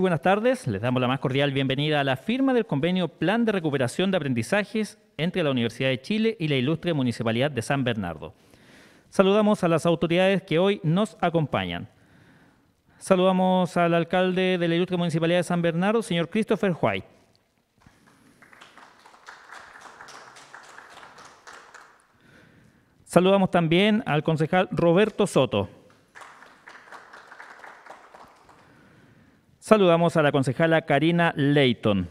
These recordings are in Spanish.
muy buenas tardes. Les damos la más cordial bienvenida a la firma del convenio Plan de Recuperación de Aprendizajes entre la Universidad de Chile y la Ilustre Municipalidad de San Bernardo. Saludamos a las autoridades que hoy nos acompañan. Saludamos al alcalde de la Ilustre Municipalidad de San Bernardo, señor Christopher White. Saludamos también al concejal Roberto Soto. Saludamos a la concejala Karina Leighton.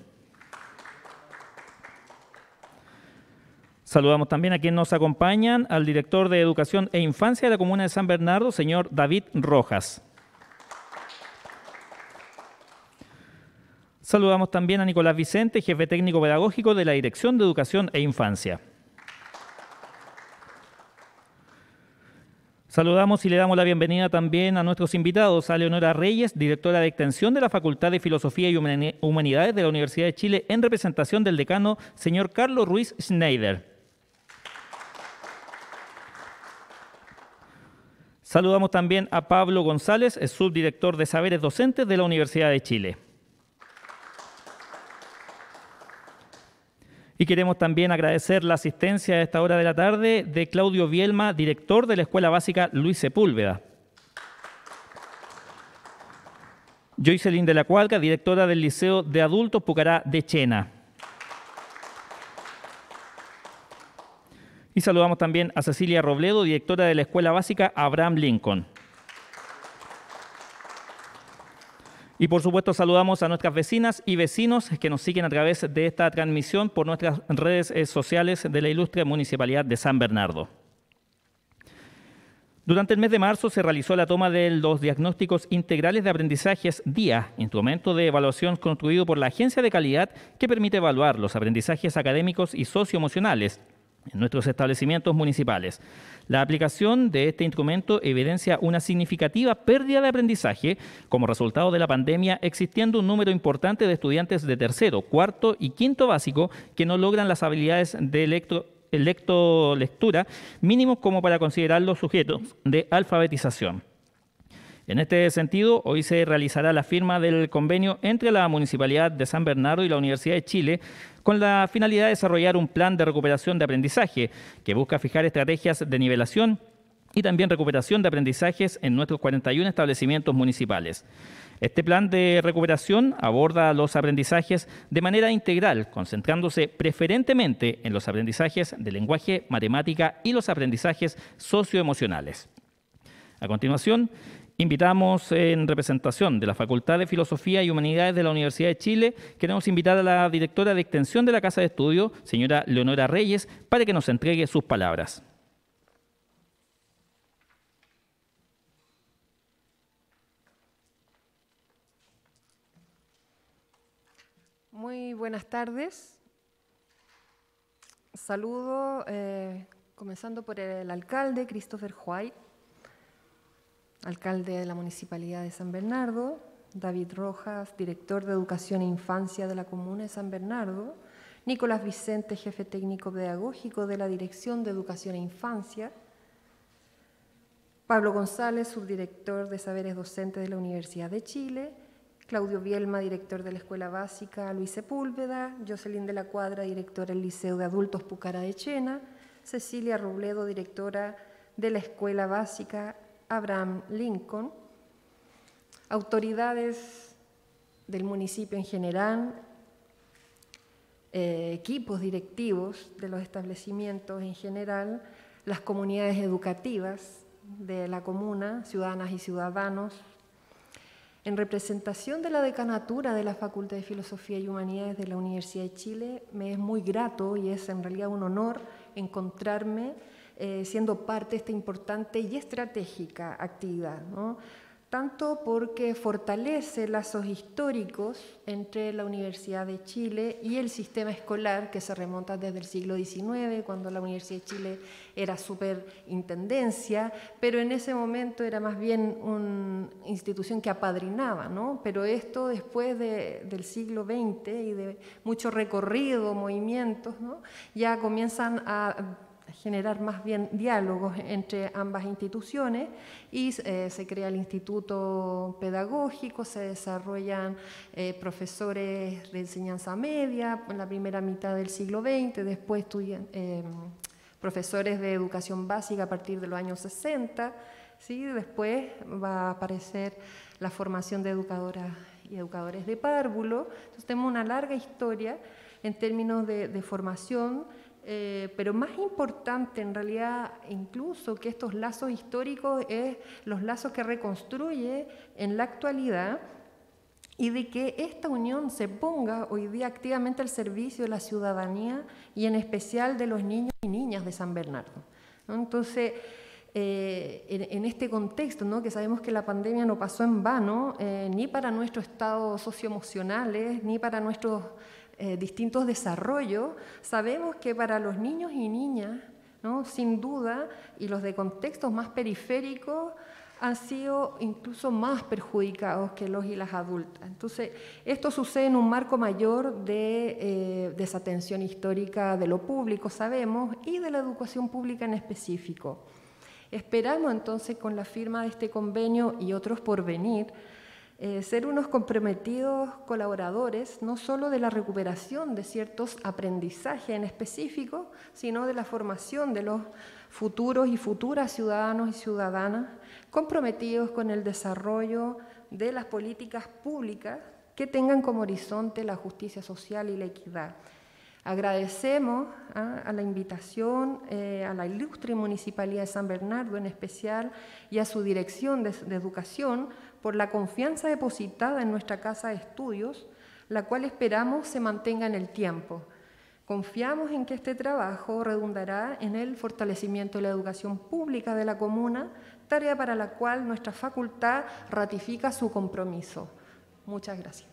Saludamos también a quien nos acompañan, al director de Educación e Infancia de la Comuna de San Bernardo, señor David Rojas. Saludamos también a Nicolás Vicente, jefe técnico pedagógico de la Dirección de Educación e Infancia. Saludamos y le damos la bienvenida también a nuestros invitados, a Leonora Reyes, directora de extensión de la Facultad de Filosofía y Humanidades de la Universidad de Chile, en representación del decano, señor Carlos Ruiz Schneider. Saludamos también a Pablo González, subdirector de Saberes Docentes de la Universidad de Chile. Y queremos también agradecer la asistencia a esta hora de la tarde de Claudio Bielma, director de la Escuela Básica Luis Sepúlveda. Joycelyn de la Cuadra, directora del Liceo de Adultos Pucará de Chena. Y saludamos también a Cecilia Robledo, directora de la Escuela Básica Abraham Lincoln. Y por supuesto saludamos a nuestras vecinas y vecinos que nos siguen a través de esta transmisión por nuestras redes eh, sociales de la ilustre Municipalidad de San Bernardo. Durante el mes de marzo se realizó la toma de los diagnósticos integrales de aprendizajes DIA, instrumento de evaluación construido por la Agencia de Calidad que permite evaluar los aprendizajes académicos y socioemocionales en nuestros establecimientos municipales. La aplicación de este instrumento evidencia una significativa pérdida de aprendizaje como resultado de la pandemia, existiendo un número importante de estudiantes de tercero, cuarto y quinto básico que no logran las habilidades de electro mínimos como para considerarlos sujetos de alfabetización. En este sentido, hoy se realizará la firma del convenio entre la Municipalidad de San Bernardo y la Universidad de Chile con la finalidad de desarrollar un plan de recuperación de aprendizaje que busca fijar estrategias de nivelación y también recuperación de aprendizajes en nuestros 41 establecimientos municipales. Este plan de recuperación aborda los aprendizajes de manera integral, concentrándose preferentemente en los aprendizajes de lenguaje, matemática y los aprendizajes socioemocionales. A continuación, Invitamos en representación de la Facultad de Filosofía y Humanidades de la Universidad de Chile, queremos invitar a la directora de extensión de la Casa de Estudio, señora Leonora Reyes, para que nos entregue sus palabras. Muy buenas tardes. Saludo, eh, comenzando por el alcalde, Christopher White alcalde de la Municipalidad de San Bernardo, David Rojas, director de Educación e Infancia de la Comuna de San Bernardo, Nicolás Vicente, jefe técnico pedagógico de la Dirección de Educación e Infancia, Pablo González, subdirector de Saberes Docentes de la Universidad de Chile, Claudio Bielma, director de la Escuela Básica Luis Sepúlveda, Jocelyn de la Cuadra, directora del Liceo de Adultos Pucara de Chena, Cecilia Robledo, directora de la Escuela Básica Abraham Lincoln, autoridades del municipio en general, eh, equipos directivos de los establecimientos en general, las comunidades educativas de la comuna, ciudadanas y ciudadanos, en representación de la decanatura de la Facultad de Filosofía y Humanidades de la Universidad de Chile, me es muy grato y es en realidad un honor encontrarme eh, siendo parte de esta importante y estratégica actividad, tanto porque fortalece lazos históricos entre la Universidad de Chile y el sistema escolar que se remonta desde el siglo XIX, cuando la Universidad de Chile era superintendencia, pero en ese momento era más bien una institución que apadrinaba, ¿no? Pero esto después del siglo XX y de mucho recorrido, movimientos, ya comienzan a generar más bien diálogos entre ambas instituciones y eh, se crea el instituto pedagógico, se desarrollan eh, profesores de enseñanza media en la primera mitad del siglo XX, después em, profesores de educación básica a partir de los años 60, ¿sí? después va a aparecer la formación de educadoras y educadores de párvulo, entonces tenemos una larga historia en términos de formación eh, pero más importante en realidad incluso que estos lazos históricos es los lazos que reconstruye en la actualidad y de que esta unión se ponga hoy día activamente al servicio de la ciudadanía y en especial de los niños y niñas de San Bernardo. Entonces, eh, en, este contexto, que sabemos que la pandemia no pasó en vano, eh, ni para nuestros estados socioemocionales, ni para nuestros eh, distintos desarrollos, sabemos que para los niños y niñas, sin duda, y los de contextos más periféricos, han sido incluso más perjudicados que los y las adultas. Entonces, esto sucede en un marco mayor de eh, desatención histórica de lo público, sabemos, y de la educación pública en específico. Esperamos entonces con la firma de este convenio y otros por venir, eh, ser unos comprometidos colaboradores, no solo de la recuperación de ciertos aprendizajes en específico, sino de la formación de los futuros y futuras ciudadanos y ciudadanas comprometidos con el desarrollo de las políticas públicas que tengan como horizonte la justicia social y la equidad. Agradecemos ¿ah? a la invitación eh, a la ilustre Municipalidad de San Bernardo en especial y a su Dirección de Educación por la confianza depositada en nuestra casa de estudios, la cual esperamos se mantenga en el tiempo. Confiamos en que este trabajo redundará en el fortalecimiento de la educación pública de la comuna, tarea para la cual nuestra facultad ratifica su compromiso. Muchas gracias.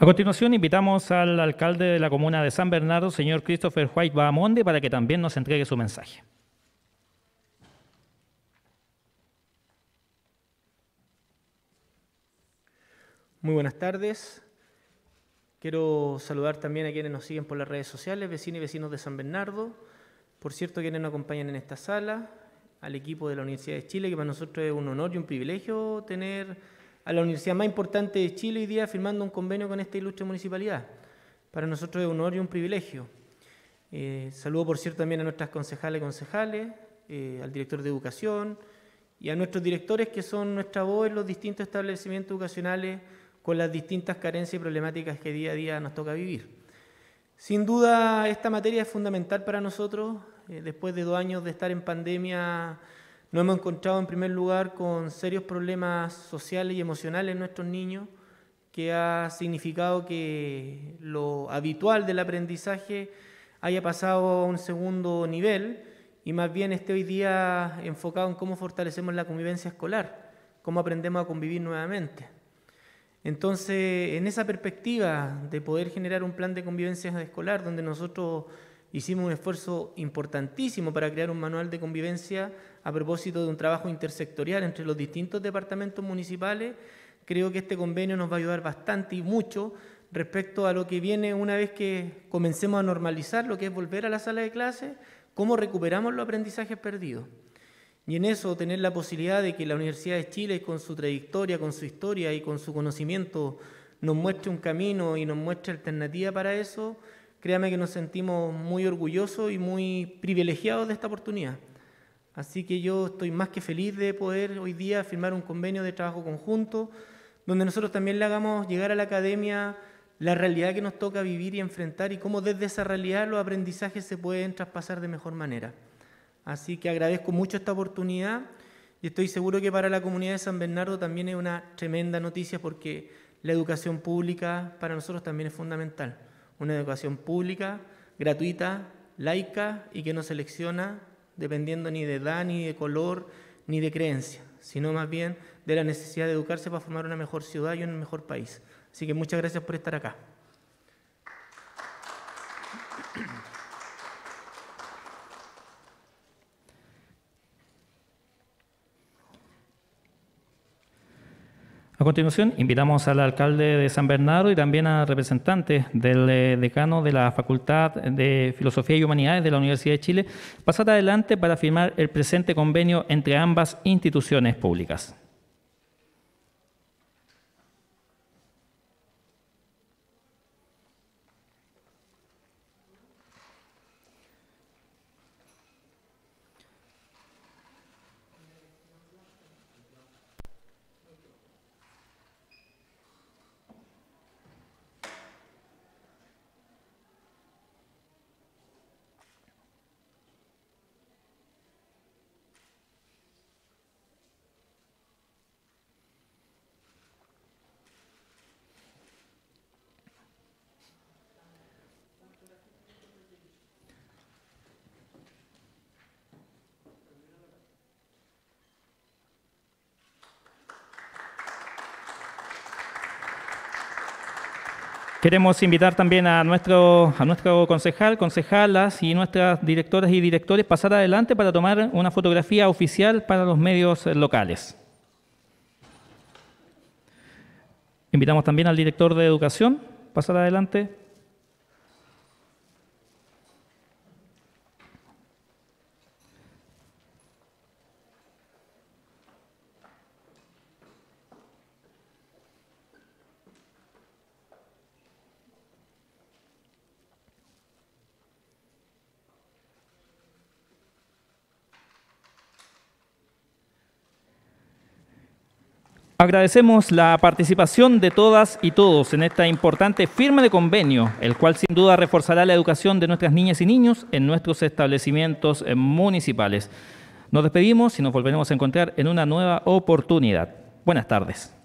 A continuación, invitamos al alcalde de la comuna de San Bernardo, señor Christopher White Bahamonde, para que también nos entregue su mensaje. Muy buenas tardes. Quiero saludar también a quienes nos siguen por las redes sociales, vecinos y vecinos de San Bernardo. Por cierto, quienes nos acompañan en esta sala, al equipo de la Universidad de Chile, que para nosotros es un honor y un privilegio tener a la universidad más importante de Chile hoy día firmando un convenio con esta ilustre municipalidad. Para nosotros es un honor y un privilegio. Eh, saludo, por cierto, también a nuestras concejales y concejales, eh, al director de educación y a nuestros directores que son nuestra voz en los distintos establecimientos educacionales con las distintas carencias y problemáticas que día a día nos toca vivir. Sin duda, esta materia es fundamental para nosotros. Eh, después de dos años de estar en pandemia, nos hemos encontrado en primer lugar con serios problemas sociales y emocionales en nuestros niños, que ha significado que lo habitual del aprendizaje haya pasado a un segundo nivel y más bien esté hoy día enfocado en cómo fortalecemos la convivencia escolar, cómo aprendemos a convivir nuevamente. Entonces, en esa perspectiva de poder generar un plan de convivencia escolar donde nosotros hicimos un esfuerzo importantísimo para crear un manual de convivencia a propósito de un trabajo intersectorial entre los distintos departamentos municipales. Creo que este convenio nos va a ayudar bastante y mucho respecto a lo que viene una vez que comencemos a normalizar lo que es volver a la sala de clases, cómo recuperamos los aprendizajes perdidos. Y en eso tener la posibilidad de que la Universidad de Chile, con su trayectoria, con su historia y con su conocimiento, nos muestre un camino y nos muestre alternativa para eso, créame que nos sentimos muy orgullosos y muy privilegiados de esta oportunidad. Así que yo estoy más que feliz de poder hoy día firmar un convenio de trabajo conjunto, donde nosotros también le hagamos llegar a la academia la realidad que nos toca vivir y enfrentar y cómo desde esa realidad los aprendizajes se pueden traspasar de mejor manera. Así que agradezco mucho esta oportunidad y estoy seguro que para la comunidad de San Bernardo también es una tremenda noticia porque la educación pública para nosotros también es fundamental una educación pública, gratuita, laica y que no selecciona dependiendo ni de edad, ni de color, ni de creencia, sino más bien de la necesidad de educarse para formar una mejor ciudad y un mejor país. Así que muchas gracias por estar acá. continuación, invitamos al alcalde de San Bernardo y también a representantes del eh, decano de la Facultad de Filosofía y Humanidades de la Universidad de Chile, pasar adelante para firmar el presente convenio entre ambas instituciones públicas. Queremos invitar también a nuestro, concejal, concejalas y nuestras directoras y directores pasar adelante para tomar una fotografía oficial para los medios eh, locales. Invitamos también al director de educación, pasar adelante. Agradecemos la participación de todas y todos en esta importante firma de convenio, el cual sin duda reforzará la educación de nuestras niñas y niños en nuestros establecimientos municipales. Nos despedimos y nos volveremos a encontrar en una nueva oportunidad. Buenas tardes.